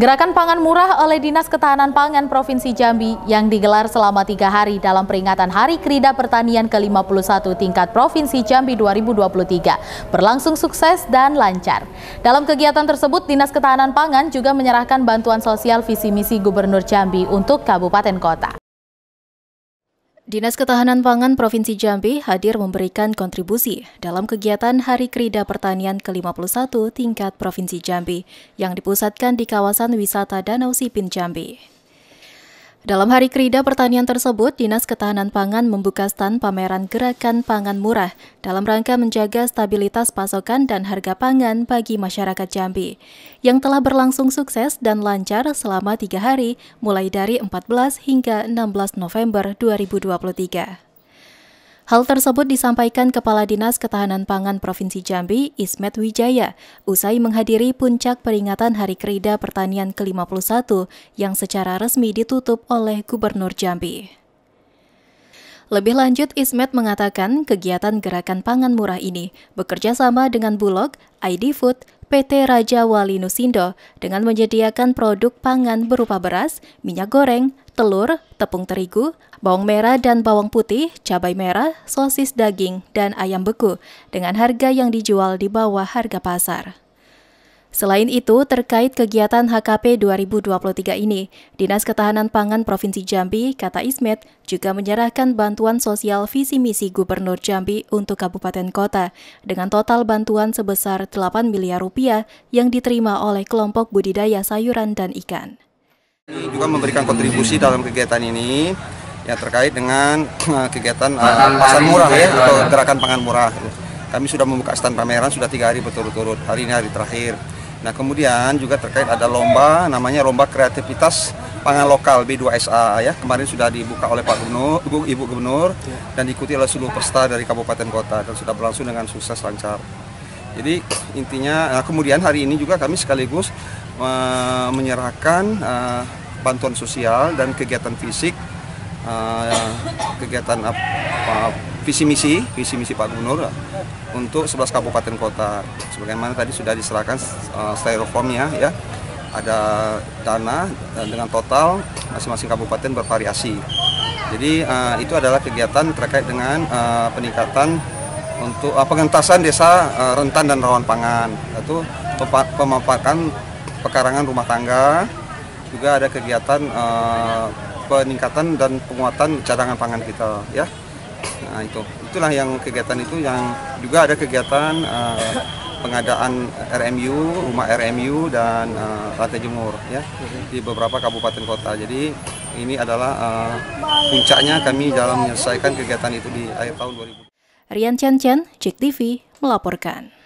Gerakan pangan murah oleh Dinas Ketahanan Pangan Provinsi Jambi yang digelar selama tiga hari dalam peringatan Hari Krida Pertanian ke-51 tingkat Provinsi Jambi 2023 berlangsung sukses dan lancar. Dalam kegiatan tersebut, Dinas Ketahanan Pangan juga menyerahkan bantuan sosial visi misi Gubernur Jambi untuk Kabupaten Kota. Dinas Ketahanan Pangan Provinsi Jambi hadir memberikan kontribusi dalam kegiatan Hari Kerida Pertanian ke-51 tingkat Provinsi Jambi yang dipusatkan di kawasan wisata Danau Sipin Jambi. Dalam hari kerida pertanian tersebut, Dinas Ketahanan Pangan membuka stand pameran gerakan pangan murah dalam rangka menjaga stabilitas pasokan dan harga pangan bagi masyarakat Jambi, yang telah berlangsung sukses dan lancar selama tiga hari mulai dari 14 hingga 16 November 2023. Hal tersebut disampaikan Kepala Dinas Ketahanan Pangan Provinsi Jambi, Ismet Wijaya, usai menghadiri puncak peringatan Hari Kerida Pertanian ke-51 yang secara resmi ditutup oleh Gubernur Jambi. Lebih lanjut, Ismet mengatakan kegiatan gerakan pangan murah ini bekerja sama dengan Bulog, ID Food, PT Raja Wali Nusindo dengan menyediakan produk pangan berupa beras, minyak goreng, telur, tepung terigu, bawang merah dan bawang putih, cabai merah, sosis daging, dan ayam beku dengan harga yang dijual di bawah harga pasar. Selain itu, terkait kegiatan HKP 2023 ini, Dinas Ketahanan Pangan Provinsi Jambi, kata Ismet, juga menyerahkan bantuan sosial visi misi Gubernur Jambi untuk kabupaten kota dengan total bantuan sebesar 8 miliar rupiah yang diterima oleh kelompok budidaya sayuran dan ikan. Juga memberikan kontribusi dalam kegiatan ini yang terkait dengan eh, kegiatan eh, pasar murah ya atau gerakan pangan murah. Kami sudah membuka stand pameran sudah tiga hari berturut-turut. Hari ini hari terakhir. Nah kemudian juga terkait ada lomba namanya lomba kreativitas pangan lokal B2SA ya kemarin sudah dibuka oleh Pak Gubernur Ibu, Ibu Gubernur ya. dan diikuti oleh seluruh peserta dari kabupaten kota dan sudah berlangsung dengan sukses lancar. Jadi intinya nah, kemudian hari ini juga kami sekaligus uh, menyerahkan uh, bantuan sosial dan kegiatan fisik uh, kegiatan apa visi misi visi misi Pak Gubernur untuk 11 kabupaten kota sebagaimana tadi sudah diserahkan uh, eh, styrofoamnya ya ada dana dan eh, dengan total masing-masing kabupaten bervariasi jadi eh, itu adalah kegiatan terkait dengan peningkatan untuk pengentasan desa rentan dan rawan pangan itu pemanfaatan pekarangan rumah tangga juga ada kegiatan peningkatan dan penguatan cadangan pangan kita ya Nah, itu itulah yang kegiatan itu yang juga ada kegiatan uh, pengadaan RMU, rumah RMU dan uh, lantai jemur ya di beberapa kabupaten kota. Jadi ini adalah uh, puncaknya kami dalam menyelesaikan kegiatan itu di akhir tahun 2000. Rian Chen Chen, Cek TV melaporkan.